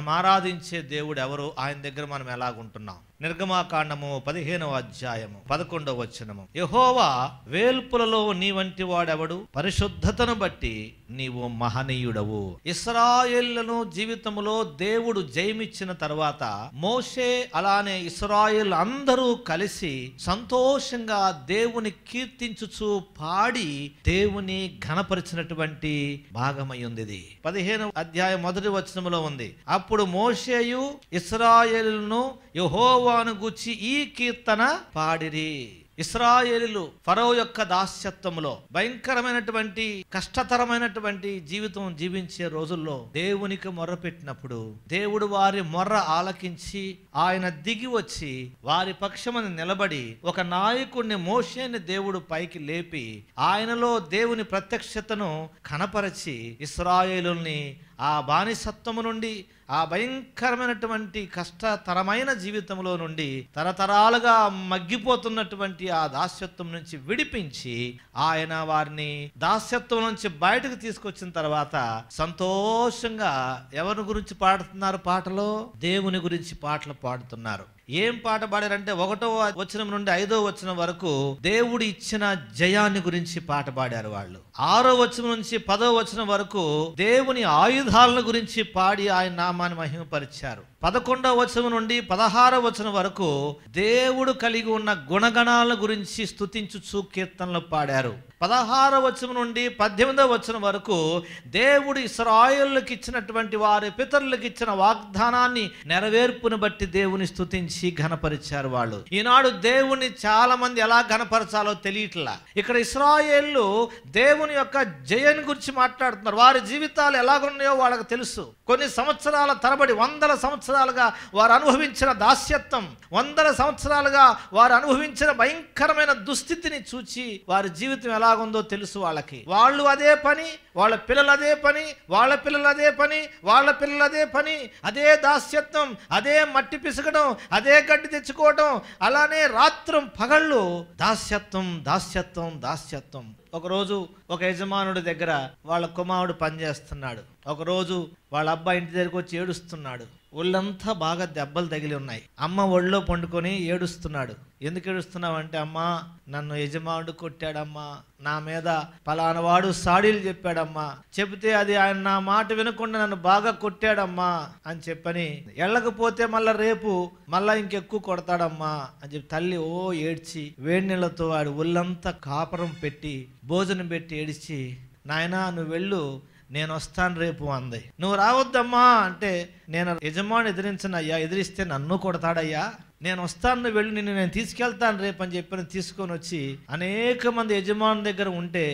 మనం ఆరాధించే దేవుడు ఎవరు ఆయన దగ్గర మనం ఎలాగుంటున్నాం నిర్గమాకాండము పదిహేనవ అధ్యాయము పదకొండవ వచనము యహోవా వేల్పులలో నీ వంటి వాడెవడు పరిశుద్ధతను బట్టి నీవు మహనీయుడవు ఇస్రాయేళ్లను జీవితంలో దేవుడు జయమిచ్చిన తర్వాత మోషే అలానే ఇస్రాయేల్ అందరూ కలిసి సంతోషంగా దేవుని కీర్తించుచు పాడి దేవుని ఘనపరిచినటువంటి ఉంది పదిహేను అధ్యాయం మొదటి వచనంలో ఉంది అప్పుడు మోషేయు ఇస్రాయేల్ను యహోవా యహోవాను గుచ్చి ఈ కీర్తన పాడిరి ఇస్రాయేలీలు ఫరో యొక్క దాస్యత్వంలో భయంకరమైనటువంటి కష్టతరమైనటువంటి జీవితం జీవించే రోజుల్లో దేవునికి పెట్టినప్పుడు దేవుడు వారి మొర్ర ఆలకించి ఆయన దిగి వచ్చి వారి పక్షమని నిలబడి ఒక నాయకుడిని మోషేని దేవుడు పైకి లేపి ఆయనలో దేవుని ప్రత్యక్షతను కనపరచి ఇస్రాయేలుల్ని ఆ బానిసత్వము నుండి ఆ భయంకరమైనటువంటి కష్టతరమైన జీవితంలో నుండి తరతరాలుగా మగ్గిపోతున్నటువంటి ఆ దాస్యత్వం నుంచి విడిపించి ఆయన వారిని దాస్యత్వం నుంచి బయటకు తీసుకొచ్చిన తర్వాత సంతోషంగా ఎవరి గురించి పాడుతున్నారు పాటలో దేవుని గురించి పాటలు పాడుతున్నారు ఏం పాట పాడారంటే ఒకటో వచనం నుండి ఐదో వచనం వరకు దేవుడు ఇచ్చిన జయాన్ని గురించి పాట పాడారు వాళ్ళు ఆరో వచనం నుంచి పదో వచనం వరకు దేవుని ఆయుధాలను గురించి పాడి ఆయన నామ నామాన్ని మహిమపరిచారు పదకొండవ వచనం నుండి పదహారవ వచనం వరకు దేవుడు కలిగి ఉన్న గుణగణాల గురించి స్థుతించుచు కీర్తనలు పాడారు పదహార వచనం నుండి పద్దెనిమిదవ వచనం వరకు దేవుడు ఇస్రాయిల్కి ఇచ్చినటువంటి వారి పితరులకు ఇచ్చిన వాగ్దానాన్ని నెరవేర్పును బట్టి దేవుని స్థుతించి ఘనపరిచారు వాళ్ళు ఈనాడు దేవుని చాలా మంది ఎలా ఘనపరచాలో తెలియట్లా ఇక్కడ ఇస్రాయేళ్లు దేవుని యొక్క జయని గురించి మాట్లాడుతున్నారు వారి జీవితాలు ఎలాగున్నాయో వాళ్ళకి తెలుసు కొన్ని సంవత్సరాల తరబడి వందల సంవత్సరాలుగా వారు అనుభవించిన దాస్యత్వం వందల సంవత్సరాలుగా వారు అనుభవించిన భయంకరమైన దుస్థితిని చూచి వారి జీవితం ఎలా ఎలాగుందో తెలుసు వాళ్ళకి వాళ్ళు అదే పని వాళ్ళ పిల్లలు అదే పని వాళ్ళ పిల్లలు అదే పని వాళ్ళ పిల్లలు అదే పని అదే దాస్యత్వం అదే మట్టి పిసకడం అదే గడ్డి తెచ్చుకోవడం అలానే రాత్రం పగళ్ళు దాస్యత్వం దాస్యత్వం దాస్యత్వం ఒకరోజు ఒక యజమానుడి దగ్గర వాళ్ళ కుమారుడు పనిచేస్తున్నాడు ఒకరోజు వాళ్ళ అబ్బాయి ఇంటి దగ్గరికి వచ్చి ఏడుస్తున్నాడు ఒళ్ళంతా బాగా దెబ్బలు తగిలి ఉన్నాయి అమ్మ ఒళ్ళో పండుకొని ఏడుస్తున్నాడు ఎందుకు ఏడుస్తున్నావు అంటే అమ్మా నన్ను యజమానుడు కొట్టాడమ్మా నా మీద పలానవాడు సాడీలు చెప్పాడమ్మా చెబితే అది ఆయన నా మాట వినకుండా నన్ను బాగా కొట్టాడమ్మా అని చెప్పని వెళ్ళకపోతే మళ్ళా రేపు మళ్ళా ఇంకెక్కువ కొడతాడమ్మా అని చెప్పి తల్లి ఓ ఏడ్చి వేడి నీళ్ళతో వాడు ఒళ్ళంతా కాపరం పెట్టి భోజనం పెట్టి ఏడిచి నాయనా నువ్వు వెళ్ళు నేను వస్తాను రేపు అంది నువ్వు రావద్దమ్మా అంటే నేను యజమాని అయ్యా ఎదిరిస్తే నన్ను కొడతాడయ్యా నేను వస్తాను వెళ్ళి నిన్ను నేను తీసుకెళ్తాను రేపు అని చెప్పి తీసుకొని వచ్చి అనేక మంది యజమాని దగ్గర ఉంటే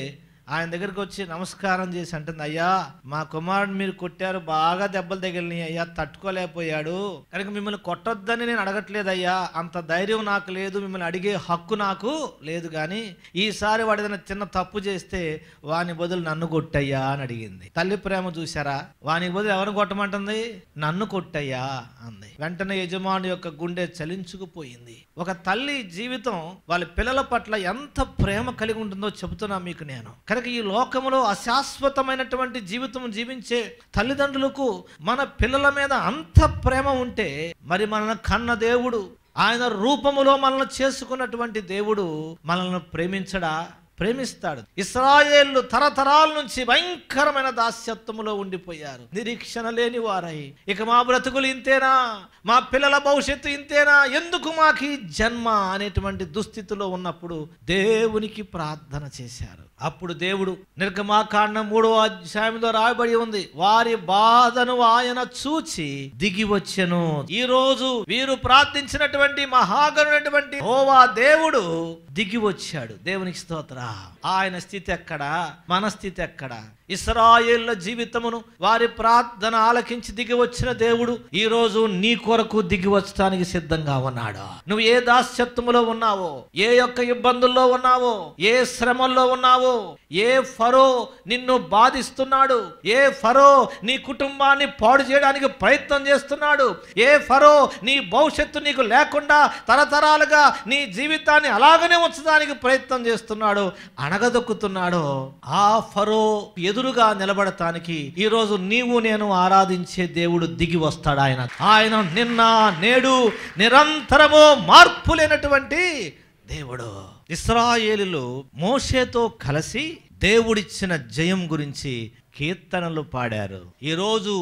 ఆయన దగ్గరికి వచ్చి నమస్కారం చేసి అంటుంది అయ్యా మా కుమారుడు మీరు కొట్టారు బాగా దెబ్బలు తగిలినాయి అయ్యా తట్టుకోలేకపోయాడు కనుక మిమ్మల్ని కొట్టొద్దని నేను అడగట్లేదు అయ్యా అంత ధైర్యం నాకు లేదు మిమ్మల్ని అడిగే హక్కు నాకు లేదు కానీ ఈసారి వాడు ఏదైనా చిన్న తప్పు చేస్తే వాని బదులు నన్ను కొట్టయ్యా అని అడిగింది తల్లి ప్రేమ చూసారా వాని బదులు ఎవరిని కొట్టమంటుంది నన్ను కొట్టయ్యా అంది వెంటనే యజమాని యొక్క గుండె చలించుకుపోయింది ఒక తల్లి జీవితం వాళ్ళ పిల్లల పట్ల ఎంత ప్రేమ కలిగి ఉంటుందో చెబుతున్నా మీకు నేను కనుక ఈ లోకములో అశాశ్వతమైనటువంటి జీవితం జీవించే తల్లిదండ్రులకు మన పిల్లల మీద అంత ప్రేమ ఉంటే మరి మనల్ని కన్న దేవుడు ఆయన రూపములో మనల్ని చేసుకున్నటువంటి దేవుడు మనల్ని ప్రేమించడా ప్రేమిస్తాడు ఇస్రాయేళ్లు తరతరాల నుంచి భయంకరమైన దాస్యత్వంలో ఉండిపోయారు నిరీక్షణ లేని వారై ఇక మా బ్రతుకులు ఇంతేనా మా పిల్లల భవిష్యత్తు ఇంతేనా ఎందుకు మాకి జన్మ అనేటువంటి దుస్థితిలో ఉన్నప్పుడు దేవునికి ప్రార్థన చేశారు అప్పుడు దేవుడు నిర్గమాకాండం మూడవ అధ్యాయంలో రాయబడి ఉంది వారి బాధను ఆయన చూచి దిగి వచ్చెను ఈ రోజు వీరు ప్రార్థించినటువంటి మహాగరునటువంటి దేవుడు దిగి వచ్చాడు దేవునికి స్తోత్ర ఆయన స్థితి ఎక్కడా మన స్థితి ఎక్కడా ఇస్రాయేళ్ల జీవితమును వారి ప్రార్థన ఆలకించి దిగి వచ్చిన దేవుడు ఈ రోజు నీ కొరకు దిగి వచ్చడానికి సిద్ధంగా ఉన్నాడు నువ్వు ఏ దాస్యత్వములో ఉన్నావో ఏ యొక్క ఇబ్బందుల్లో ఉన్నావో ఏ శ్రమంలో ఉన్నావో ఏ ఫరో నిన్ను బాధిస్తున్నాడు ఏ ఫరో నీ కుటుంబాన్ని పాడు చేయడానికి ప్రయత్నం చేస్తున్నాడు ఏ ఫరో నీ భవిష్యత్తు నీకు లేకుండా తరతరాలుగా నీ జీవితాన్ని అలాగనే ఉంచడానికి ప్రయత్నం చేస్తున్నాడు అణగదొక్కుతున్నాడు ఆ ఫరో ఎదురుగా నిలబడటానికి ఈరోజు నీవు నేను ఆరాధించే దేవుడు దిగి వస్తాడు ఆయన ఆయన నిన్న నేడు నిరంతరము మార్పు లేనటువంటి దేవుడు ఇస్రాయేలులు మోషేతో కలిసి దేవుడిచ్చిన జయం గురించి కీర్తనలు పాడారు ఈరోజు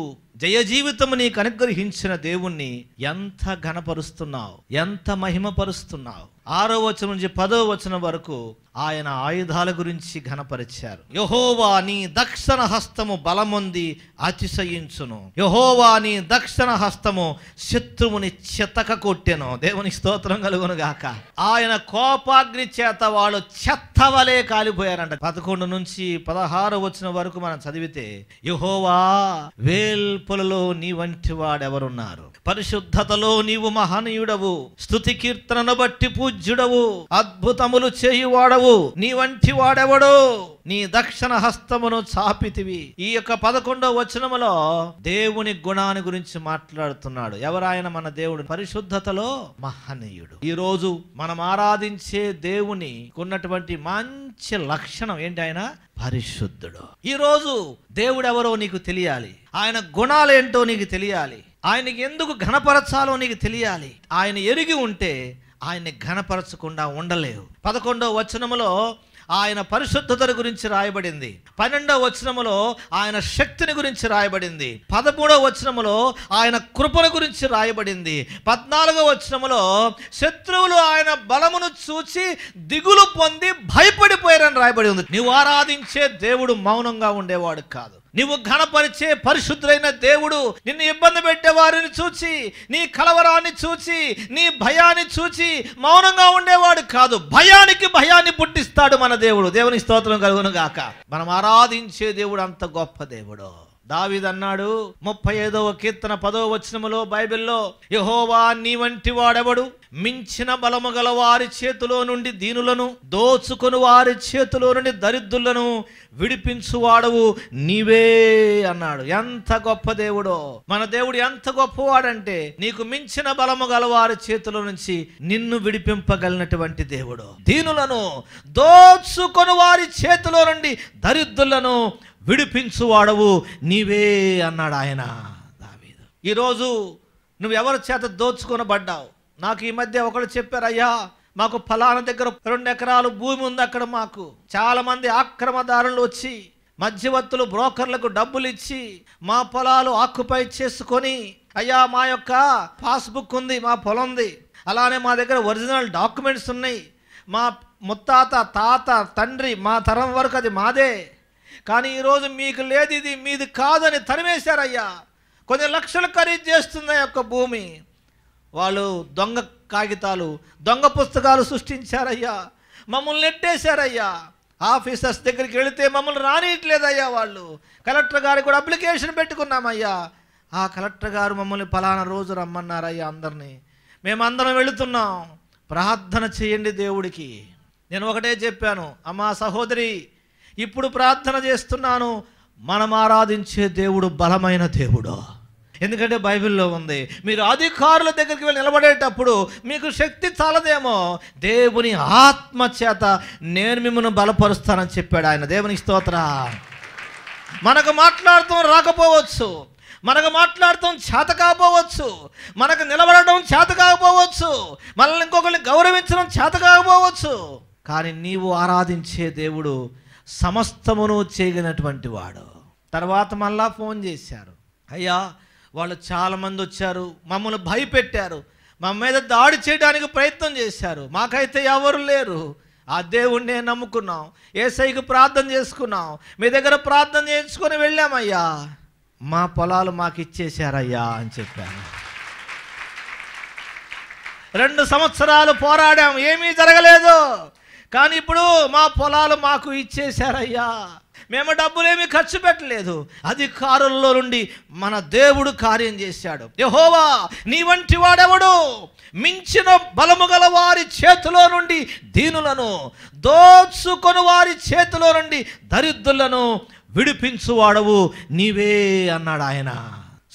జయ జీవితం నీకు అనుగ్రహించిన దేవుణ్ణి ఎంత ఘనపరుస్తున్నావు ఎంత మహిమపరుస్తున్నావు ఆరో వచనం నుంచి పదో వచనం వరకు ఆయన ఆయుధాల గురించి ఘనపరిచారు యహోవా నీ దక్షణ హస్తము బలముంది అతిశయించును యహోవా నీ దక్షణ హస్తము శత్రువుని చెతక కొట్టెను దేవుని స్తోత్రం కలుగును గాక ఆయన కోపాగ్ని చేత వాళ్ళు చెత్తవలే కాలిపోయారంట పదకొండు నుంచి పదహారు వచ్చిన వరకు మనం చదివితే యహోవా వేల్పులలో నీ వంటి వాడెవరున్నారు పరిశుద్ధతలో నీవు మహనీయుడవు స్థుతి కీర్తనను బట్టి పూజ పూజ్యుడవు అద్భుతములు చేయువాడవు నీ వంటి వాడెవడో నీ దక్షిణ హస్తమును చాపితివి ఈ యొక్క పదకొండో వచనములో దేవుని గుణాన్ని గురించి మాట్లాడుతున్నాడు ఎవరాయన మన దేవుడు పరిశుద్ధతలో మహనీయుడు ఈ రోజు మనం ఆరాధించే దేవుని ఉన్నటువంటి మంచి లక్షణం ఏంటి ఆయన పరిశుద్ధుడు రోజు దేవుడు ఎవరో నీకు తెలియాలి ఆయన గుణాలేంటో నీకు తెలియాలి ఆయనకి ఎందుకు ఘనపరచాలో నీకు తెలియాలి ఆయన ఎరిగి ఉంటే ఆయన్ని ఘనపరచకుండా ఉండలేవు పదకొండవ వచనములో ఆయన పరిశుద్ధతల గురించి రాయబడింది పన్నెండవ వచనములో ఆయన శక్తిని గురించి రాయబడింది పదమూడవ వచనములో ఆయన కృపల గురించి రాయబడింది పద్నాలుగవ వచనములో శత్రువులు ఆయన బలమును చూచి దిగులు పొంది భయపడిపోయారని రాయబడి ఉంది నువ్వు ఆరాధించే దేవుడు మౌనంగా ఉండేవాడు కాదు నువ్వు ఘనపరిచే పరిశుద్ధులైన దేవుడు నిన్ను ఇబ్బంది పెట్టే వారిని చూచి నీ కలవరాన్ని చూచి నీ భయాన్ని చూచి మౌనంగా ఉండేవాడు కాదు భయానికి భయాన్ని పుట్టిస్తాడు మన దేవుడు దేవుని స్తోత్రం కలుగును గాక మనం ఆరాధించే దేవుడు అంత గొప్ప దేవుడు దావిదన్నాడు ముప్పై ఐదవ కీర్తన పదవ వచనములో బైబిల్లో యహోవా నీ వంటి వాడెవడు మించిన బలము గల వారి చేతిలో నుండి దీనులను దోచుకొని వారి చేతిలో నుండి దరిద్రులను విడిపించువాడవు నీవే అన్నాడు ఎంత గొప్ప దేవుడో మన దేవుడు ఎంత గొప్పవాడంటే నీకు మించిన బలము గల వారి చేతిలో నుంచి నిన్ను విడిపింపగలిగినటువంటి దేవుడు దీనులను దోచుకొని వారి చేతిలో నుండి దరిద్రులను విడిపించువాడవు నీవే అన్నాడు ఆయన దావీదు ఈరోజు నువ్వెవరి చేత దోచుకొనబడ్డావు నాకు ఈ మధ్య ఒకడు అయ్యా మాకు ఫలానా దగ్గర రెండు ఎకరాలు భూమి ఉంది అక్కడ మాకు చాలామంది ఆక్రమదారులు వచ్చి మధ్యవర్తులు బ్రోకర్లకు డబ్బులు ఇచ్చి మా పొలాలు ఆక్యుపై చేసుకొని అయ్యా మా యొక్క పాస్బుక్ ఉంది మా పొలం ఉంది అలానే మా దగ్గర ఒరిజినల్ డాక్యుమెంట్స్ ఉన్నాయి మా ముత్తాత తాత తండ్రి మా తరం వరకు అది మాదే కానీ ఈరోజు మీకు లేదు ఇది మీది కాదని తరిమేశారయ్యా కొన్ని లక్షలు ఖరీదు చేస్తుంది యొక్క భూమి వాళ్ళు దొంగ కాగితాలు దొంగ పుస్తకాలు సృష్టించారయ్యా మమ్మల్ని నెట్టేశారయ్యా ఆఫీసర్స్ దగ్గరికి వెళితే మమ్మల్ని రానియట్లేదయ్యా వాళ్ళు కలెక్టర్ గారికి కూడా అప్లికేషన్ పెట్టుకున్నామయ్యా ఆ కలెక్టర్ గారు మమ్మల్ని పలానా రోజు రమ్మన్నారయ్యా అందరినీ మేమందరం వెళుతున్నాం ప్రార్థన చేయండి దేవుడికి నేను ఒకటే చెప్పాను అమ్మా సహోదరి ఇప్పుడు ప్రార్థన చేస్తున్నాను మనం ఆరాధించే దేవుడు బలమైన దేవుడు ఎందుకంటే బైబిల్లో ఉంది మీరు అధికారుల దగ్గరికి వెళ్ళి నిలబడేటప్పుడు మీకు శక్తి చాలదేమో దేవుని ఆత్మ చేత నేను మిమ్మల్ని బలపరుస్తానని చెప్పాడు ఆయన దేవుని స్తోత్ర మనకు మాట్లాడటం రాకపోవచ్చు మనకు మాట్లాడటం చేత కాకపోవచ్చు మనకు నిలబడటం చేత కాకపోవచ్చు మనల్ని ఇంకొకరిని గౌరవించడం చేత కాకపోవచ్చు కానీ నీవు ఆరాధించే దేవుడు సమస్తమును చేయగలిగినటువంటి వాడు తర్వాత మళ్ళా ఫోన్ చేశారు అయ్యా వాళ్ళు చాలామంది వచ్చారు మమ్మల్ని భయపెట్టారు మా మీద దాడి చేయడానికి ప్రయత్నం చేశారు మాకైతే ఎవరు లేరు ఆ దేవుణ్ణే నమ్ముకున్నాం ఏసైకి ప్రార్థన చేసుకున్నాం మీ దగ్గర ప్రార్థన చేయించుకొని వెళ్ళామయ్యా మా పొలాలు మాకు ఇచ్చేశారయ్యా అని చెప్పాను రెండు సంవత్సరాలు పోరాడాం ఏమీ జరగలేదు కానీ ఇప్పుడు మా పొలాలు మాకు ఇచ్చేశారయ్యా మేము డబ్బులేమి ఖర్చు పెట్టలేదు అధికారుల్లో నుండి మన దేవుడు కార్యం చేశాడు యహోవా నీ వంటి వాడెవడు మించిన బలము గల వారి చేతిలో నుండి దీనులను దోచుకొని వారి చేతిలో నుండి దరిద్రులను విడిపించువాడవు నీవే అన్నాడు ఆయన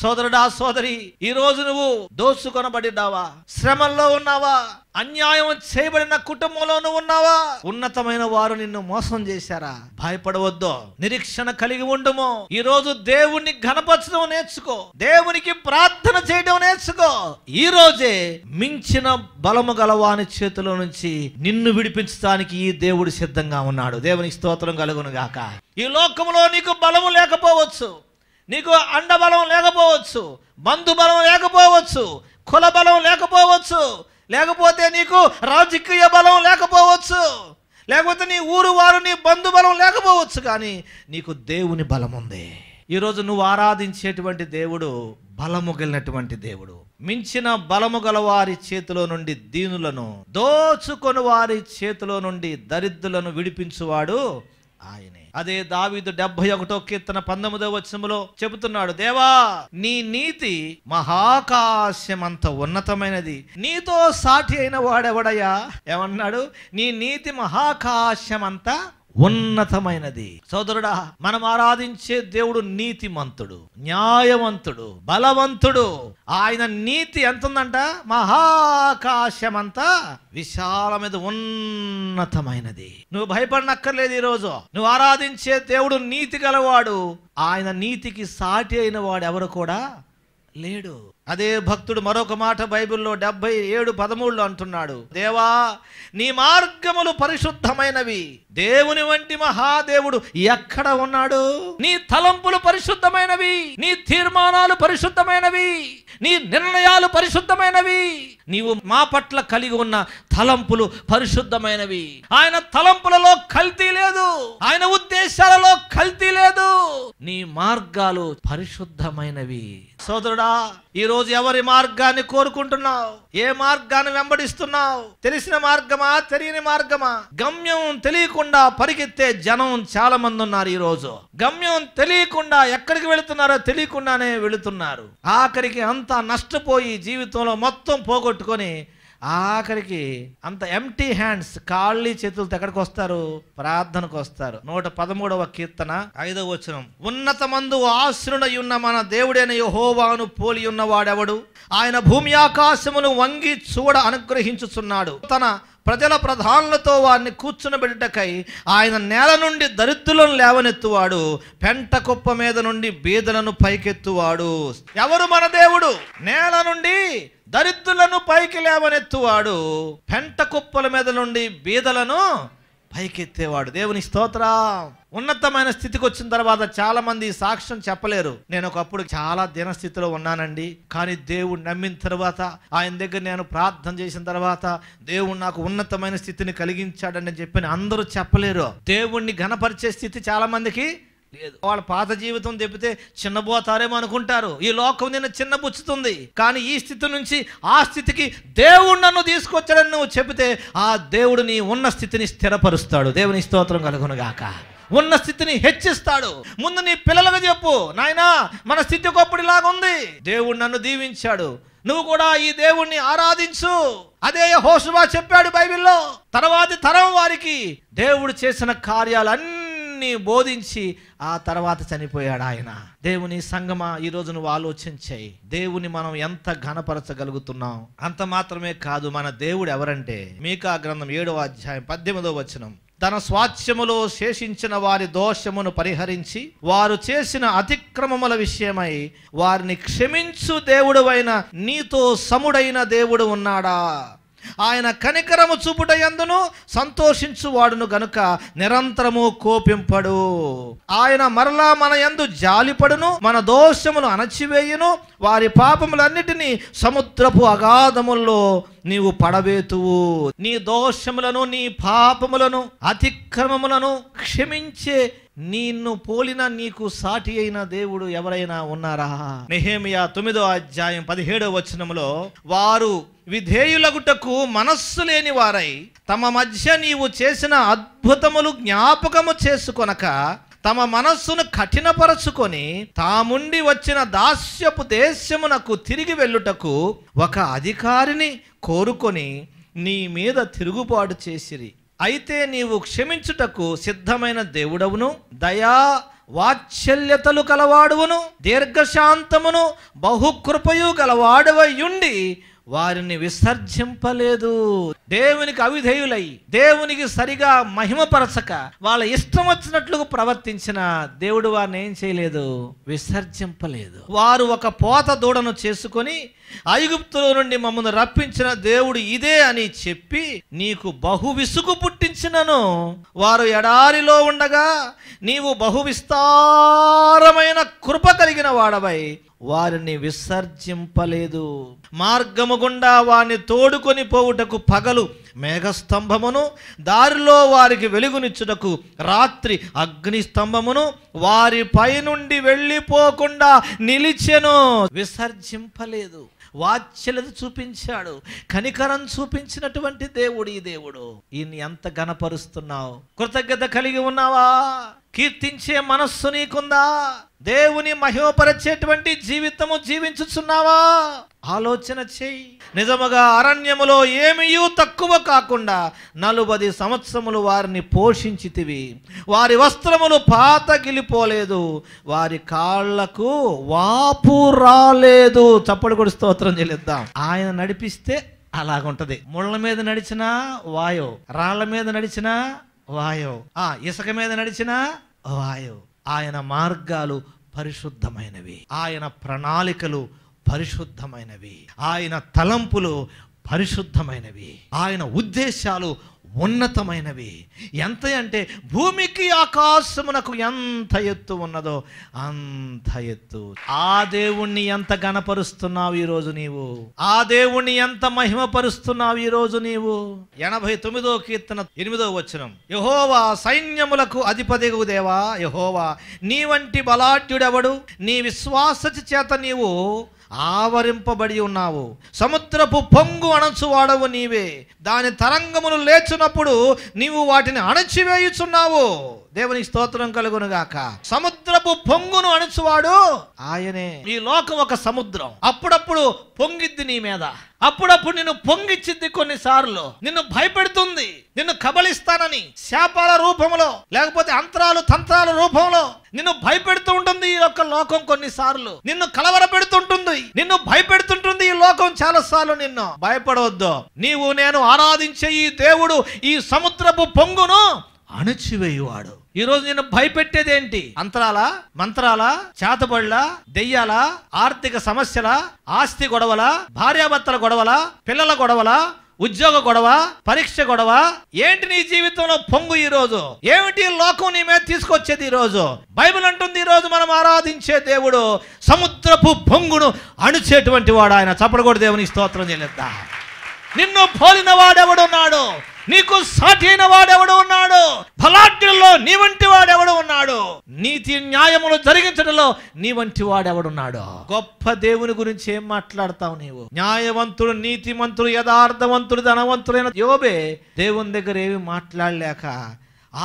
సోదరుడా సోదరి ఈరోజు నువ్వు దోచుకొనబడినావా శ్రమంలో ఉన్నావా అన్యాయం చేయబడిన కుటుంబంలోనూ ఉన్నావా ఉన్నతమైన వారు నిన్ను మోసం చేశారా భయపడవద్దు నిరీక్షణ కలిగి ఉండము ఈ రోజు దేవుణ్ణి ఘనపరచడం నేర్చుకో దేవునికి ప్రార్థన చేయడం నేర్చుకో ఈ రోజే మించిన బలము గలవాని చేతిలో నుంచి నిన్ను విడిపించడానికి ఈ దేవుడు సిద్ధంగా ఉన్నాడు దేవునికి స్తోత్రం కలుగును గాక ఈ లోకంలో నీకు బలము లేకపోవచ్చు నీకు అండబలం లేకపోవచ్చు బలం లేకపోవచ్చు కుల బలం లేకపోవచ్చు లేకపోతే నీకు రాజకీయ బలం లేకపోవచ్చు లేకపోతే నీ ఊరు వారు నీ బంధు బలం లేకపోవచ్చు కానీ నీకు దేవుని బలం ఉంది ఈరోజు నువ్వు ఆరాధించేటువంటి దేవుడు బలము గలిగినటువంటి దేవుడు మించిన బలము గల వారి చేతిలో నుండి దీనులను దోచుకొని వారి చేతిలో నుండి దరిద్రులను విడిపించువాడు ఆయనే అదే దావిదు డెబ్బై ఒకటో కీర్తన పంతొమ్మిదో వచనంలో చెబుతున్నాడు దేవా నీ నీతి మహాకాశ్యమంత ఉన్నతమైనది నీతో సాటి అయిన వాడెవడయా ఏమన్నాడు నీ నీతి మహాకాశ్యమంత ఉన్నతమైనది సోదరుడా మనం ఆరాధించే దేవుడు నీతిమంతుడు న్యాయవంతుడు బలవంతుడు ఆయన నీతి ఎంత ఉందంట మహాకాశమంతా విశాలమైన ఉన్నతమైనది నువ్వు భయపడనక్కర్లేదు ఈరోజు నువ్వు ఆరాధించే దేవుడు నీతి గలవాడు ఆయన నీతికి సాటి అయిన వాడు ఎవరు కూడా లేడు అదే భక్తుడు మరొక మాట బైబిల్లో డెబ్బై ఏడు పదమూడులో అంటున్నాడు దేవా నీ మార్గములు పరిశుద్ధమైనవి దేవుని వంటి మహాదేవుడు ఎక్కడ ఉన్నాడు నీ తలంపులు పరిశుద్ధమైనవి నీ తీర్మానాలు పరిశుద్ధమైనవి నీ నిర్ణయాలు పరిశుద్ధమైనవి నీవు మా పట్ల కలిగి ఉన్న తలంపులు పరిశుద్ధమైనవి ఆయన తలంపులలో కల్తీ లేదు ఆయన ఉద్దేశాలలో కల్తీ లేదు నీ మార్గాలు పరిశుద్ధమైనవి సోదరుడా ఈరోజు ఎవరి మార్గాన్ని కోరుకుంటున్నావు ఏ మార్గాన్ని వెంబడిస్తున్నావు తెలిసిన మార్గమా తెలియని మార్గమా గమ్యం తెలియకుండా పరిగెత్తే జనం చాలా మంది ఉన్నారు ఈరోజు గమ్యం తెలియకుండా ఎక్కడికి వెళుతున్నారో తెలియకుండానే వెళుతున్నారు ఆఖరికి అంతా నష్టపోయి జీవితంలో మొత్తం పోగొట్టుకొని ఆఖరికి అంత ఎంటీ హ్యాండ్స్ కాళ్ళీ చేతులతో ఎక్కడికి వస్తారు ప్రార్థనకు వస్తారు నూట పదమూడవ కీర్తన ఐదవ వచనం మందు ఆశ్రుడయున్న మన దేవుడైన యహోవాను పోలి ఉన్నవాడెవడు ఆయన భూమి ఆకాశమును వంగి చూడ అనుగ్రహించుచున్నాడు తన ప్రజల ప్రధానులతో వారిని కూర్చునబెట్టకై ఆయన నేల నుండి దరిద్రులను లేవనెత్తువాడు పెంట కుప్ప మీద నుండి బీదలను పైకెత్తువాడు ఎవరు మన దేవుడు నేల నుండి దరిద్రులను పైకి లేవనెత్తువాడు పెంట కుప్పల మీద నుండి బీదలను పైకెత్తేవాడు దేవుని స్తోత్రం ఉన్నతమైన స్థితికి వచ్చిన తర్వాత చాలా మంది సాక్ష్యం చెప్పలేరు నేను ఒకప్పుడు చాలా దీనస్థితిలో ఉన్నానండి కానీ దేవుడు నమ్మిన తర్వాత ఆయన దగ్గర నేను ప్రార్థన చేసిన తర్వాత దేవుడు నాకు ఉన్నతమైన స్థితిని కలిగించాడని చెప్పి అందరూ చెప్పలేరు దేవుణ్ణి ఘనపరిచే స్థితి చాలా మందికి లేదు వాళ్ళ పాత జీవితం తెప్పితే చిన్నబోతారేమో అనుకుంటారు ఈ లోకం నిన్న చిన్నబుచ్చుతుంది కానీ ఈ స్థితి నుంచి ఆ స్థితికి దేవుడు నన్ను తీసుకొచ్చాడని నువ్వు చెబితే ఆ దేవుడు నీ ఉన్న స్థితిని స్థిరపరుస్తాడు దేవుని స్తోత్రం కలుగునుగాక ఉన్న స్థితిని హెచ్చిస్తాడు ముందు నీ పిల్లలకు చెప్పు నాయనా మన స్థితి ఒకప్పుడు ఉంది దేవుడు నన్ను దీవించాడు నువ్వు కూడా ఈ దేవుణ్ణి ఆరాధించు అదే హోసుబా చెప్పాడు బైబిల్లో తర్వాతి తరం వారికి దేవుడు చేసిన కార్యాలన్నీ బోధించి ఆ తర్వాత చనిపోయాడు ఆయన దేవుని సంగమా రోజు నువ్వు ఆలోచించాయి దేవుని మనం ఎంత ఘనపరచగలుగుతున్నాం అంత మాత్రమే కాదు మన దేవుడు ఎవరంటే మీకా గ్రంథం ఏడవ అధ్యాయం పద్దెనిమిదవ వచనం తన స్వాస్థ్యములో శేషించిన వారి దోషమును పరిహరించి వారు చేసిన అతిక్రమముల విషయమై వారిని క్షమించు దేవుడు నీతో సముడైన దేవుడు ఉన్నాడా ఆయన కనికరము చూపుట ఎందును వాడును గనుక నిరంతరము కోపింపడు ఆయన మరలా మన ఎందు జాలిపడును మన దోషమును అణచివేయును వారి పాపములన్నిటినీ సముద్రపు అగాధముల్లో నీవు పడవేతువు నీ దోషములను నీ పాపములను అతిక్రమములను క్షమించే నిన్ను పోలిన నీకు సాటి అయిన దేవుడు ఎవరైనా ఉన్నారా నెహేమియా తొమ్మిదో అధ్యాయం పదిహేడో వచనంలో వారు విధేయులగుటకు మనస్సు లేని వారై తమ మధ్య నీవు చేసిన అద్భుతములు జ్ఞాపకము చేసుకొనక తమ మనస్సును కఠినపరచుకొని తాముండి వచ్చిన దాస్యపు దేశమునకు తిరిగి వెళ్ళుటకు ఒక అధికారిని కోరుకొని నీ మీద తిరుగుబాటు చేసిరి అయితే నీవు క్షమించుటకు సిద్ధమైన దేవుడవును దయా వాత్సల్యతలు కలవాడువును దీర్ఘశాంతమును బహుకృపయు గలవాడవయుండి వారిని విసర్జింపలేదు దేవునికి అవిధేయులై దేవునికి సరిగా మహిమపరచక వాళ్ళ ఇష్టం వచ్చినట్లుగా ప్రవర్తించిన దేవుడు వారిని ఏం చేయలేదు విసర్జింపలేదు వారు ఒక పోత దూడను చేసుకొని ఐగుప్తుల నుండి మమ్మల్ని రప్పించిన దేవుడు ఇదే అని చెప్పి నీకు బహు విసుగు పుట్టించినను వారు ఎడారిలో ఉండగా నీవు బహు విస్తారమైన కృప కలిగిన వాడవై వారిని విసర్జింపలేదు మార్గము గుండా వారిని తోడుకొని పోవుటకు పగలు మేఘస్తంభమును దారిలో వారికి వెలుగునిచ్చుటకు రాత్రి అగ్నిస్తంభమును వారి పైనుండి వెళ్ళిపోకుండా నిలిచెను విసర్జింపలేదు వాచ్యలది చూపించాడు కనికరం చూపించినటువంటి దేవుడు ఈ దేవుడు ఈయన ఎంత గణపరుస్తున్నావు కృతజ్ఞత కలిగి ఉన్నావా కీర్తించే మనస్సు నీకుందా దేవుని మహిమపరచేటువంటి జీవితము జీవించుచున్నావా ఆలోచన చెయ్యి నిజముగా అరణ్యములో ఏమీ తక్కువ కాకుండా నలుబది సంవత్సరములు వారిని పోషించితివి వారి వస్త్రములు పాతగిలిపోలేదు వారి కాళ్లకు వాపు రాలేదు చప్పడు కూడా స్తోత్రం చెల్లిద్దాం ఆయన నడిపిస్తే అలాగుంటది ముళ్ళ మీద నడిచినా వాయో రాళ్ల మీద నడిచినా వాయో ఆ ఇసుక మీద నడిచినా వాయో ఆయన మార్గాలు పరిశుద్ధమైనవి ఆయన ప్రణాళికలు పరిశుద్ధమైనవి ఆయన తలంపులు పరిశుద్ధమైనవి ఆయన ఉద్దేశాలు ఉన్నతమైనవి ఎంత అంటే భూమికి ఆకాశమునకు ఎంత ఎత్తు ఉన్నదో అంత ఎత్తు ఆ దేవుణ్ణి ఎంత గణపరుస్తున్నావు ఈరోజు నీవు ఆ దేవుణ్ణి ఎంత మహిమపరుస్తున్నావు ఈరోజు నీవు ఎనభై తొమ్మిదో కీర్తన ఎనిమిదో వచనం యహోవా సైన్యములకు అధిపతిగు దేవా యహోవా నీ వంటి బలాఢ్యుడెవడు నీ విశ్వాస చేత నీవు ఆవరింపబడి ఉన్నావు సముద్రపు పొంగు అణచువాడవు నీవే దాని తరంగములు లేచినప్పుడు నీవు వాటిని అణచివేయుచున్నావు దేవుని స్తోత్రం కలుగును గాక సముద్రపు పొంగును అణుచువాడు ఆయనే ఈ లోకం ఒక సముద్రం అప్పుడప్పుడు పొంగిద్ది నీ మీద అప్పుడప్పుడు నిన్ను పొంగిచ్చిద్ది కొన్నిసార్లు నిన్ను భయపెడుతుంది నిన్ను కబలిస్తానని శాపాల రూపంలో లేకపోతే అంతరాలు తంత్రాల రూపంలో నిన్ను భయపెడుతూ ఉంటుంది ఈ యొక్క లోకం కొన్నిసార్లు నిన్ను కలవర పెడుతుంటుంది నిన్ను భయపెడుతుంటుంది ఈ లోకం చాలా సార్లు నిన్ను భయపడవద్దు నీవు నేను ఆరాధించే ఈ దేవుడు ఈ సముద్రపు పొంగును అణచివేయువాడు ఈరోజు నేను భయపెట్టేదేంటి అంతరాల మంత్రాల చేతబడులా దెయ్యాల ఆర్థిక సమస్యల ఆస్తి గొడవల భార్యాభర్తల గొడవల పిల్లల గొడవల ఉద్యోగ గొడవ పరీక్ష గొడవ ఏంటి నీ జీవితంలో పొంగు ఈ రోజు ఏమిటి లోకం నీ మీద తీసుకొచ్చేది ఈ రోజు బైబిల్ అంటుంది ఈ రోజు మనం ఆరాధించే దేవుడు సముద్రపు పొంగును అణుచేటువంటి వాడు ఆయన చప్పడగొడు దేవుని స్తోత్రం చేయలేద్దా నిన్ను పోలిన వాడెవడున్నాడు నీకు సాటి అయిన వాడెవడు ఉన్నాడు బలాఢ్యుల్లో నీ వంటి వాడెవడు ఉన్నాడు నీతి న్యాయములు జరిగించడంలో నీ వంటి వాడెవడున్నాడు గొప్ప దేవుని గురించి ఏం మాట్లాడతావు నీవు న్యాయవంతుడు మంతుడు యథార్థవంతుడు ధనవంతుడైన యోబే దేవుని దగ్గర ఏమి మాట్లాడలేక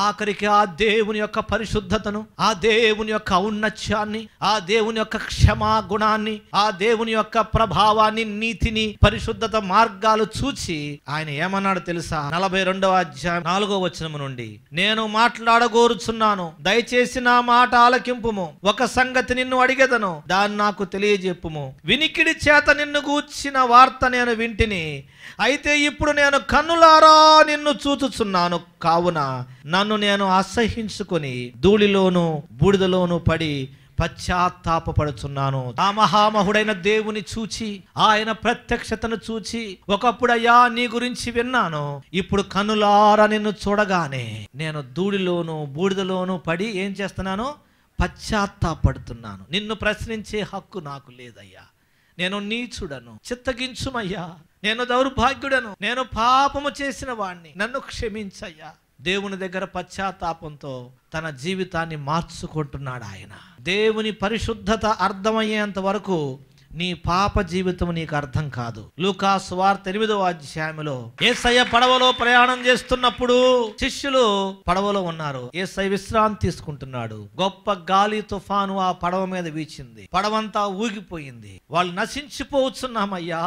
ఆఖరికి ఆ దేవుని యొక్క పరిశుద్ధతను ఆ దేవుని యొక్క ఔన్నత్యాన్ని ఆ దేవుని యొక్క క్షమా గుణాన్ని ఆ దేవుని యొక్క ప్రభావాన్ని నీతిని పరిశుద్ధత మార్గాలు చూచి ఆయన ఏమన్నాడు తెలుసా నలభై రెండవ అధ్యాయం నాలుగో వచనము నుండి నేను మాట్లాడగోరుచున్నాను దయచేసి నా మాట ఆలకింపుము ఒక సంగతి నిన్ను అడిగేదను దాన్ని నాకు తెలియజెప్పుము వినికిడి చేత నిన్ను గూర్చిన వార్త నేను వింటిని అయితే ఇప్పుడు నేను కన్నులారా నిన్ను చూచుచున్నాను కావున నన్ను నేను అసహించుకొని ధూళిలోను బూడిదలోను పడి పశ్చాత్తాపడుచున్నాను ఆ మహామహుడైన దేవుని చూచి ఆయన ప్రత్యక్షతను చూచి ఒకప్పుడు అయ్యా నీ గురించి విన్నాను ఇప్పుడు కన్నులారా నిన్ను చూడగానే నేను ధూళిలోను బూడిదలోను పడి ఏం చేస్తున్నాను పశ్చాత్తాపడుతున్నాను నిన్ను ప్రశ్నించే హక్కు నాకు లేదయ్యా నేను నీచుడను చిత్తగించుమయ్యా నేను దౌర్భాగ్యుడను నేను పాపము చేసిన వాణ్ణి నన్ను క్షమించయ్యా దేవుని దగ్గర పశ్చాత్తాపంతో తన జీవితాన్ని మార్చుకుంటున్నాడు ఆయన దేవుని పరిశుద్ధత అర్థమయ్యేంత వరకు నీ పాప జీవితం నీకు అర్థం కాదు లూకా వార్త ఎనిమిదవ అధ్యాయంలో ఏసయ్య పడవలో ప్రయాణం చేస్తున్నప్పుడు శిష్యులు పడవలో ఉన్నారు ఏసై విశ్రాంతి తీసుకుంటున్నాడు గొప్ప గాలి తుఫాను ఆ పడవ మీద వీచింది పడవంతా ఊగిపోయింది వాళ్ళు నశించిపోతున్నామయ్యా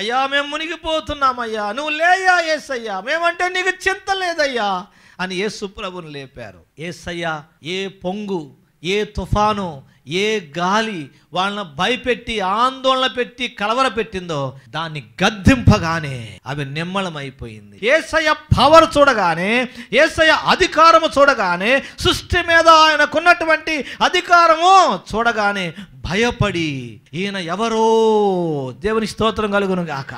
అయ్యా మేము మునిగిపోతున్నామయ్యా నువ్వు లేయా ఏసయ్యా మేమంటే నీకు చింత లేదయ్యా అని ఏసు ప్రభుని లేపారు ఏసయ్య ఏ పొంగు ఏ తుఫాను ఏ గాలి వాళ్ళని భయపెట్టి ఆందోళన పెట్టి కలవర పెట్టిందో దాన్ని గద్దింపగానే అవి అయిపోయింది ఏసయ పవర్ చూడగానే ఏసయ అధికారము చూడగానే సృష్టి మీద ఆయనకున్నటువంటి అధికారము చూడగానే భయపడి ఈయన ఎవరో దేవుని స్తోత్రం కలుగును గాక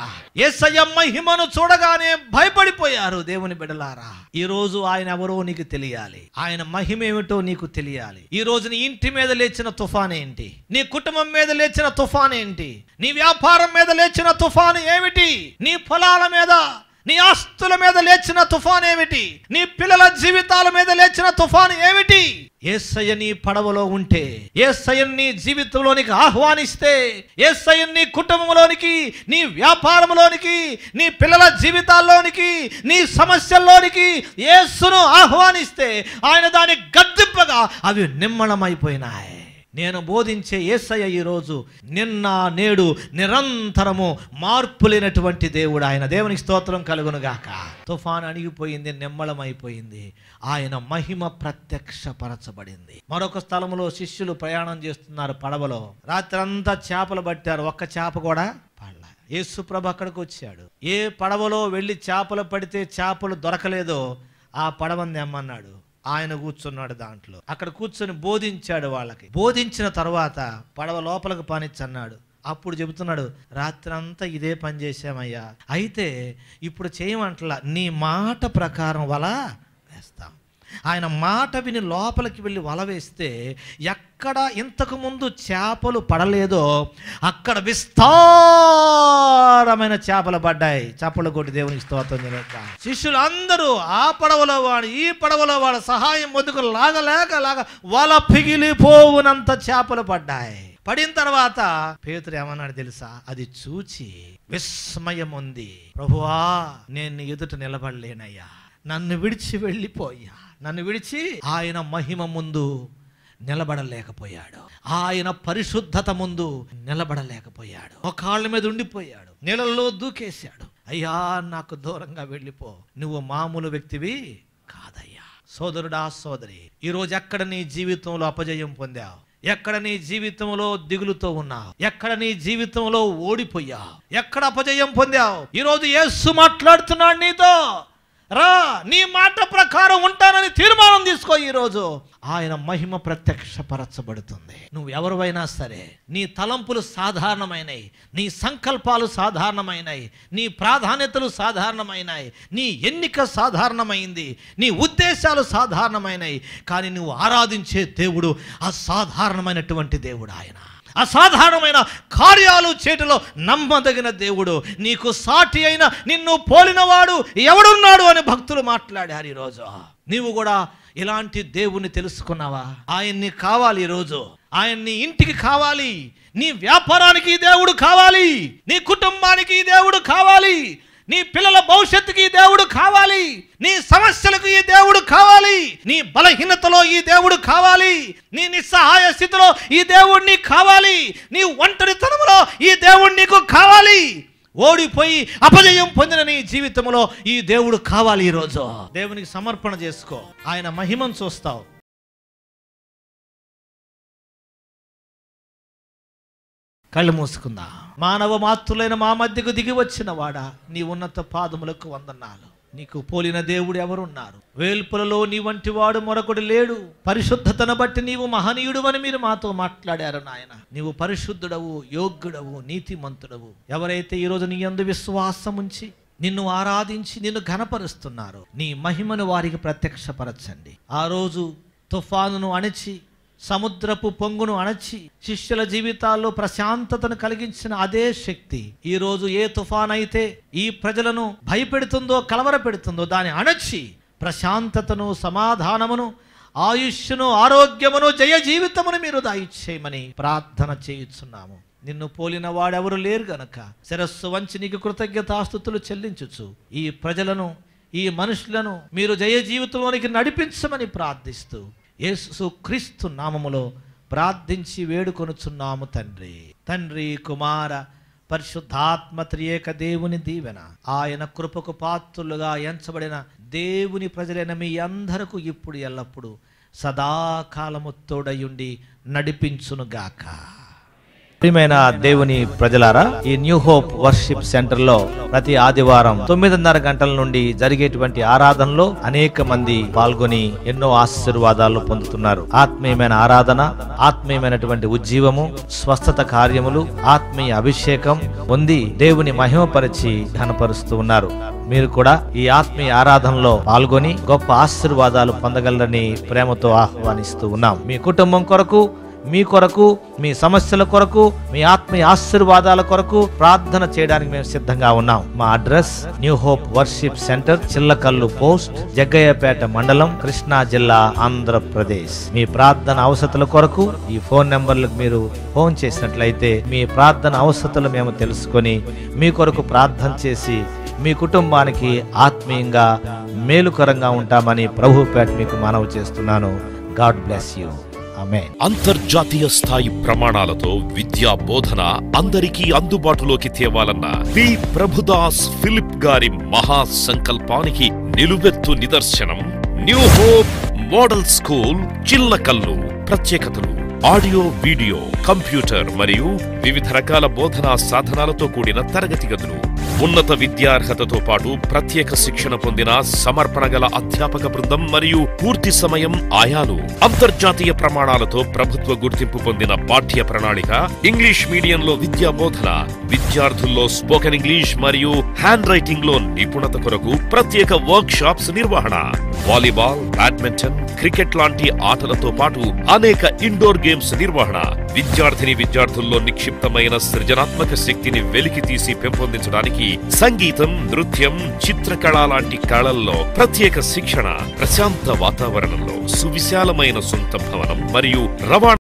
ఏసయ్య మహిమను చూడగానే భయపడిపోయారు దేవుని బిడలారా ఈ రోజు ఆయన ఎవరో నీకు తెలియాలి ఆయన మహిమ ఏమిటో నీకు తెలియాలి ఈ రోజు నీ ఇంటి మీద లేచిన తుఫాన్ ఏంటి నీ కుటుంబం మీద లేచిన తుఫాన్ ఏంటి నీ వ్యాపారం మీద లేచిన తుఫాను ఏమిటి నీ పొలాల మీద నీ ఆస్తుల మీద లేచిన తుఫాన్ ఏమిటి నీ పిల్లల జీవితాల మీద లేచిన తుఫాన్ ఏమిటి ఏసయ్య నీ పడవలో ఉంటే ఏసయ్యని నీ జీవితంలోనికి ఆహ్వానిస్తే ఏసయ్యని నీ కుటుంబంలోనికి నీ వ్యాపారంలోనికి నీ పిల్లల జీవితాల్లోనికి నీ సమస్యల్లోనికి ఏసును ఆహ్వానిస్తే ఆయన దాన్ని గద్దింపగా అవి నిమ్మళమైపోయినాయి నేను బోధించే ఏసయ్య ఈరోజు నిన్న నేడు నిరంతరము మార్పు లేనటువంటి దేవుడు ఆయన దేవునికి స్తోత్రం కలుగునుగాక తుఫాన్ అణిగిపోయింది నిమ్మలమైపోయింది ఆయన మహిమ ప్రత్యక్షపరచబడింది మరొక స్థలంలో శిష్యులు ప్రయాణం చేస్తున్నారు పడవలో రాత్రంతా చేపలు పట్టారు ఒక్క చేప కూడా పడల యేసుప్రభ అక్కడికి వచ్చాడు ఏ పడవలో వెళ్ళి చేపలు పడితే చేపలు దొరకలేదో ఆ పడవని తెమ్మన్నాడు ఆయన కూర్చున్నాడు దాంట్లో అక్కడ కూర్చొని బోధించాడు వాళ్ళకి బోధించిన తర్వాత పడవ లోపలికి పానిచ్చన్నాడు అప్పుడు చెబుతున్నాడు రాత్రంతా ఇదే పని చేశామయ్యా అయితే ఇప్పుడు చేయమంటలా నీ మాట ప్రకారం వల్ల ఆయన మాట విని లోపలికి వెళ్ళి వల వేస్తే ఎక్కడ ఇంతకుముందు చేపలు పడలేదో అక్కడ విస్తారమైన చేపలు పడ్డాయి చేపల కొట్టి దేవునికి స్తోత్రం జరుగుతా శిష్యులు అందరూ ఆ పడవలో వాడు ఈ పడవలో వాడు సహాయం మొదుకు లాగలేక లాగ వల పిగిలిపోవునంత చేపలు పడ్డాయి పడిన తర్వాత పేతురు ఏమన్నాడు తెలుసా అది చూచి విస్మయం ఉంది ప్రభువా నేను ఎదుట నిలబడలేనయ్యా నన్ను విడిచి వెళ్ళిపోయా నన్ను విడిచి ఆయన మహిమ ముందు నిలబడలేకపోయాడు ఆయన పరిశుద్ధత ముందు నిలబడలేకపోయాడు కాళ్ళ మీద ఉండిపోయాడు నీళ్ళల్లో దూకేశాడు అయ్యా నాకు దూరంగా వెళ్ళిపో నువ్వు మామూలు వ్యక్తివి కాదయ్యా సోదరుడా సోదరి ఈరోజు ఎక్కడ నీ జీవితంలో అపజయం పొందావు ఎక్కడ నీ జీవితంలో దిగులుతో ఉన్నావు ఎక్కడ నీ జీవితంలో ఓడిపోయావు ఎక్కడ అపజయం పొందావు ఈరోజు ఏసు మాట్లాడుతున్నాడు నీతో రా నీ మాట ప్రకారం ఉంటానని తీర్మానం తీసుకో ఈరోజు ఆయన మహిమ ప్రత్యక్షపరచబడుతుంది నువ్వు ఎవరువైనా సరే నీ తలంపులు సాధారణమైనవి నీ సంకల్పాలు సాధారణమైనవి నీ ప్రాధాన్యతలు సాధారణమైనవి నీ ఎన్నిక సాధారణమైంది నీ ఉద్దేశాలు సాధారణమైనవి కానీ నువ్వు ఆరాధించే దేవుడు అసాధారణమైనటువంటి దేవుడు ఆయన అసాధారణమైన కార్యాలు చేటలో నమ్మదగిన దేవుడు నీకు సాటి అయిన నిన్ను పోలినవాడు ఎవడున్నాడు అని భక్తులు మాట్లాడారు ఈరోజు నీవు కూడా ఇలాంటి దేవుణ్ణి తెలుసుకున్నావా ఆయన్ని కావాలి ఈరోజు ఆయన్ని ఇంటికి కావాలి నీ వ్యాపారానికి దేవుడు కావాలి నీ కుటుంబానికి దేవుడు కావాలి నీ పిల్లల భవిష్యత్తుకి ఈ దేవుడు కావాలి నీ సమస్యలకు ఈ దేవుడు కావాలి నీ బలహీనతలో ఈ దేవుడు కావాలి నీ నిస్సహాయ స్థితిలో ఈ దేవుడిని కావాలి నీ ఒంటరితనంలో ఈ దేవుడు నీకు కావాలి ఓడిపోయి అపజయం పొందిన నీ జీవితంలో ఈ దేవుడు కావాలి ఈరోజు దేవునికి సమర్పణ చేసుకో ఆయన మహిమను చూస్తావు కళ్ళు మూసుకుందా మానవ మాతృలైన మా మధ్యకు దిగి వచ్చిన వాడా నీ ఉన్నత పాదములకు వందన్నాను నీకు పోలిన దేవుడు ఎవరున్నారు వేల్పులలో నీ వంటి వాడు మరొకడు లేడు పరిశుద్ధతను బట్టి నీవు మహనీయుడు అని మీరు మాతో మాట్లాడారు నాయన నీవు పరిశుద్ధుడవు యోగ్యుడవు నీతిమంతుడవు ఎవరైతే ఈరోజు నీ అందు విశ్వాసం ఉంచి నిన్ను ఆరాధించి నిన్ను ఘనపరుస్తున్నారు నీ మహిమను వారికి ప్రత్యక్షపరచండి ఆ రోజు తుఫానును అణిచి సముద్రపు పొంగును అణచి శిష్యుల జీవితాల్లో ప్రశాంతతను కలిగించిన అదే శక్తి ఈరోజు ఏ తుఫాన్ అయితే ఈ ప్రజలను భయపెడుతుందో పెడుతుందో దాన్ని అణచి ప్రశాంతతను సమాధానమును ఆయుష్ను ఆరోగ్యమును జయ జీవితమును మీరు దాయిచ్చేయమని ప్రార్థన చేయుచున్నాము నిన్ను పోలిన వాడెవరు లేరు గనక శిరస్సు వంచి నీకు ఆస్తుతులు చెల్లించుచు ఈ ప్రజలను ఈ మనుషులను మీరు జయ జీవితంలోనికి నడిపించమని ప్రార్థిస్తూ యేసు క్రీస్తు నామములో ప్రార్థించి వేడుకొనుచున్నాము తండ్రి తండ్రి కుమార పరిశుద్ధాత్మ త్రియేక దేవుని దీవెన ఆయన కృపకు పాత్రులుగా ఎంచబడిన దేవుని ప్రజలైన మీ అందరకు ఇప్పుడు ఎల్లప్పుడూ సదాకాలము తోడయుండి నడిపించునుగాక ప్రియమైన దేవుని ప్రజలారా ఈ న్యూ హోప్ వర్షిప్ సెంటర్ లో ప్రతి ఆదివారం తొమ్మిదిన్నర గంటల నుండి జరిగేటువంటి ఆరాధనలో అనేక మంది పాల్గొని ఎన్నో ఆశీర్వాదాలు పొందుతున్నారు ఆత్మీయమైన ఆరాధన ఆత్మీయమైనటువంటి ఉజ్జీవము స్వస్థత కార్యములు ఆత్మీయ అభిషేకం పొంది దేవుని మహిమపరిచి ఘనపరుస్తూ ఉన్నారు మీరు కూడా ఈ ఆత్మీయ ఆరాధనలో పాల్గొని గొప్ప ఆశీర్వాదాలు పొందగలరని ప్రేమతో ఆహ్వానిస్తూ ఉన్నాం మీ కుటుంబం కొరకు మీ కొరకు మీ సమస్యల కొరకు మీ ఆత్మీయ ఆశీర్వాదాల కొరకు ప్రార్థన చేయడానికి మేము సిద్ధంగా ఉన్నాం మా address new hope worship centre Chillakallu post Jaggayyapeta మండలం కృష్ణా జిల్లా ఆంధ్రప్రదేశ్ మీ ప్రార్థన అవసతుల కొరకు ఈ ఫోన్ నెంబర్లకు మీరు ఫోన్ చేసినట్లయితే మీ ప్రార్థన అవసతులు మేము తెలుసుకొని మీ కొరకు ప్రార్థన చేసి మీ కుటుంబానికి ఆత్మీయంగా మేలుకరంగా ఉంటామని ప్రభుపేట మీకు మనవి చేస్తున్నాను గాడ్ బ్లెస్ యూ అంతర్జాతీయ స్థాయి ప్రమాణాలతో విద్యా బోధన అందరికీ అందుబాటులోకి తేవాలన్న పి ప్రభుదాస్ ఫిలిప్ గారి మహా సంకల్పానికి నిలువెత్తు నిదర్శనం new hope model school Chillakallu ప్రత్యేకతలు ఆడియో వీడియో కంప్యూటర్ మరియు వివిధ రకాల బోధనా సాధనాలతో కూడిన తరగతి గదులు ఉన్నత విద్యార్హతతో పాటు ప్రత్యేక శిక్షణ పొందిన సమర్పణ గల అధ్యాపక బృందం మరియు పూర్తి సమయం ఆయాలు అంతర్జాతీయ ప్రమాణాలతో ప్రభుత్వ గుర్తింపు పొందిన పాఠ్య ప్రణాళిక ఇంగ్లీష్ మీడియంలో విద్యా బోధన విద్యార్థుల్లో స్పోకెన్ ఇంగ్లీష్ మరియు హ్యాండ్ రైటింగ్ లో నిపుణత కొరకు ప్రత్యేక వర్క్ షాప్స్ నిర్వహణ వాలీబాల్ బ్యాడ్మింటన్ క్రికెట్ లాంటి ఆటలతో పాటు అనేక ఇండోర్ గేమ్స్ నిర్వహణ విద్యార్థిని విద్యార్థుల్లో నిక్షేప సంక్షిప్తమైన సృజనాత్మక శక్తిని వెలికి తీసి పెంపొందించడానికి సంగీతం నృత్యం చిత్రకళ లాంటి కళల్లో ప్రత్యేక శిక్షణ ప్రశాంత వాతావరణంలో సువిశాలమైన సొంత భవనం మరియు రవాణా